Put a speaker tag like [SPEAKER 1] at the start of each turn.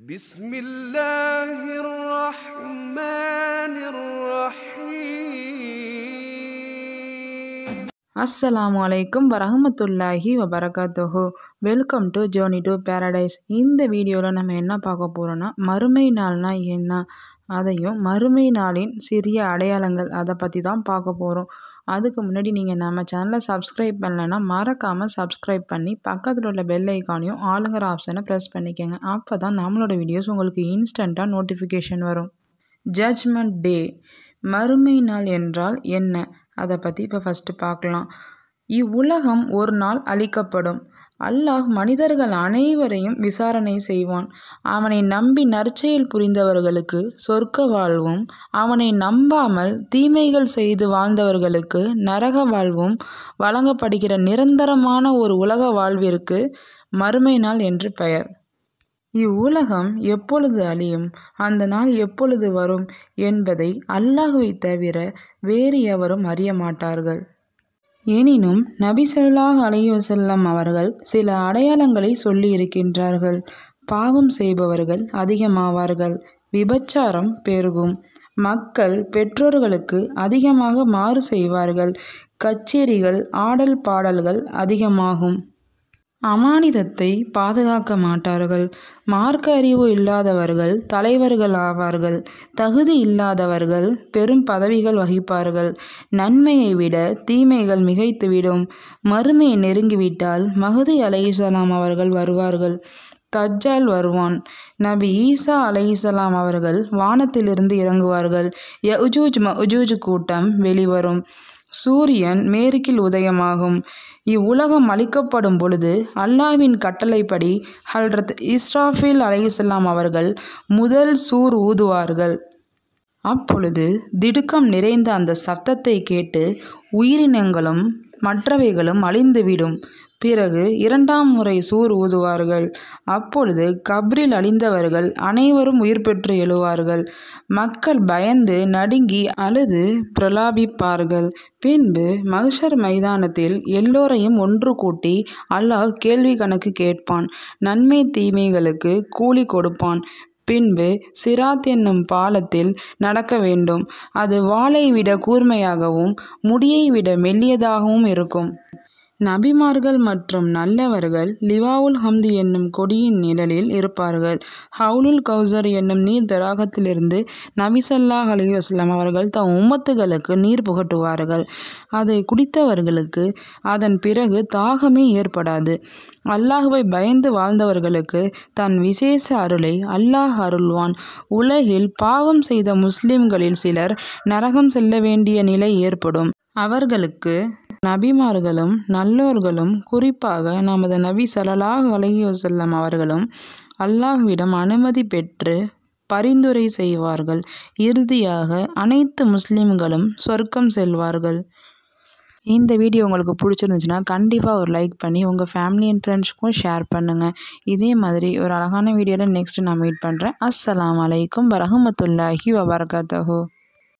[SPEAKER 1] بسم الله الرحمن الرحيم عليكم ورحمة الله وبركاته welcome to journey to paradise இந்த வீடியோவில் நம்ம என்ன பார்க்க போகிறோன்னா மறுமை நாள்னா என்ன அதையும் மறுமை நாளின் சிறிய அடையாளங்கள் அதை பற்றி தான் பார்க்க போகிறோம் அதுக்கு முன்னாடி நீங்கள் நம்ம சேனலை சப்ஸ்கிரைப் பண்ணலைன்னா மறக்காமல் சப்ஸ்கிரைப் பண்ணி பக்கத்தில் உள்ள பெல் ஐக்கானையும் ஆளுங்கிற ஆப்ஷனை ப்ரெஸ் பண்ணிக்கோங்க அப்போ தான் நம்மளோட வீடியோஸ் உங்களுக்கு இன்ஸ்டண்ட்டாக நோட்டிஃபிகேஷன் வரும் ஜட்ஜ்மெண்ட் டே மறுமை நாள் என்றால் என்ன அதை பற்றி இப்போ ஃபஸ்ட்டு பார்க்கலாம் இவ்வுலகம் ஒரு நாள் அழிக்கப்படும் அல்லாஹ் மனிதர்கள் அனைவரையும் விசாரணை செய்வான் அவனை நம்பி நற்செயல் புரிந்தவர்களுக்கு சொர்க்க வாழ்வும் அவனை நம்பாமல் தீமைகள் செய்து வாழ்ந்தவர்களுக்கு நரக வாழ்வும் வழங்கப்படுகிற நிரந்தரமான ஒரு உலக வாழ்விற்கு மறுமை நாள் என்று பெயர் இவ்வுலகம் எப்பொழுது அழியும் அந்த நாள் எப்பொழுது வரும் என்பதை அல்லாஹுவை தவிர வேறு எவரும் அறிய மாட்டார்கள் எனினும் நபி சொல்லாஹ் அலைவசல்லம் அவர்கள் சில அடையாளங்களை சொல்லி இருக்கின்றார்கள் பாவம் செய்பவர்கள் அதிகமாவார்கள் விபச்சாரம் பெருகும் மக்கள் பெற்றோர்களுக்கு அதிகமாக மாறு செய்வார்கள் கச்சேரிகள் ஆடல் பாடல்கள் அதிகமாகும் அமானிதத்தை பாதுகாக்க மாட்டார்கள் மார்க்க அறிவு இல்லாதவர்கள் தலைவர்கள் ஆவார்கள் தகுதி இல்லாதவர்கள் பெரும் பதவிகள் வகிப்பார்கள் நன்மையை விட தீமைகள் மிகைத்துவிடும் மறுமை நெருங்கிவிட்டால் மகுதி அலையிசலாம் அவர்கள் வருவார்கள் தஜ்ஜால் வருவான் நபி ஈசா அலைசலாம் அவர்கள் வானத்திலிருந்து இறங்குவார்கள் யஜூஜ் மஜூஜ் கூட்டம் வெளிவரும் சூரியன் மேற்கில் உதயமாகும் இவ்வுலகம் அளிக்கப்படும் பொழுது அல்லாவின் கட்டளைப்படி ஹல்ரத் இஸ்ராஃபில் அலையுசல்லாம் அவர்கள் முதல் சூர் ஊதுவார்கள் அப்பொழுது திடுக்கம் நிறைந்த அந்த சப்தத்தை கேட்டு உயிரினங்களும் மற்றவைகளும் அழிந்துவிடும் பிறகு இரண்டாம் முறை சூர் ஊதுவார்கள் அப்பொழுது கப்ரில் அழிந்தவர்கள் அனைவரும் உயிர் பெற்று எழுவார்கள் மக்கள் பயந்து நடுங்கி அழுது பிரலாபிப்பார்கள் பின்பு மகிஷர் மைதானத்தில் எல்லோரையும் ஒன்று கூட்டி அல்லாஹ் கேள்வி கணக்கு கேட்பான் நன்மை தீமைகளுக்கு கூலி கொடுப்பான் பின்பு சிராத் என்னும் பாலத்தில் நடக்க வேண்டும் அது வாளை விட கூர்மையாகவும் முடியை விட மெல்லியதாகவும் இருக்கும் நபிமார்கள் மற்றும் நல்லவர்கள் லிவாவுல் ஹம்தி என்னும் கொடியின் நிழலில் இருப்பார்கள் ஹவுலுல் கௌசர் என்னும் நீர் தராகத்திலிருந்து நபிசல்லாஹ் அலி வஸ்லாம் அவர்கள் தம் உம்மத்துகளுக்கு நீர் புகட்டுவார்கள் அதை குடித்தவர்களுக்கு அதன் பிறகு தாகமே ஏற்படாது அல்லாஹுவை பயந்து வாழ்ந்தவர்களுக்கு தன் விசேஷ அருளை அல்லாஹ் அருள்வான் உலகில் பாவம் செய்த முஸ்லிம்களில் சிலர் நரகம் செல்ல வேண்டிய நிலை ஏற்படும் அவர்களுக்கு நபிமார்களும் நல்லோர்களும் குறிப்பாக நமது நபி அழகி அலஹிவசல்லம் அவர்களும் அல்லாஹ்விடம் அனுமதி பெற்று பரிந்துரை செய்வார்கள் இறுதியாக அனைத்து முஸ்லீம்களும் சொர்க்கம் செல்வார்கள் இந்த வீடியோ உங்களுக்கு பிடிச்சிருந்துச்சுன்னா கண்டிப்பாக ஒரு லைக் பண்ணி உங்கள் ஃபேமிலி அண்ட் ஃப்ரெண்ட்ஸுக்கும் ஷேர் பண்ணுங்கள் இதே மாதிரி ஒரு அழகான வீடியோவில் நெக்ஸ்ட்டு நான் மீட் பண்ணுறேன் அஸ்லாம் வலைக்கம் வரஹமத்துல்லாஹி வபர்கத்தஹூ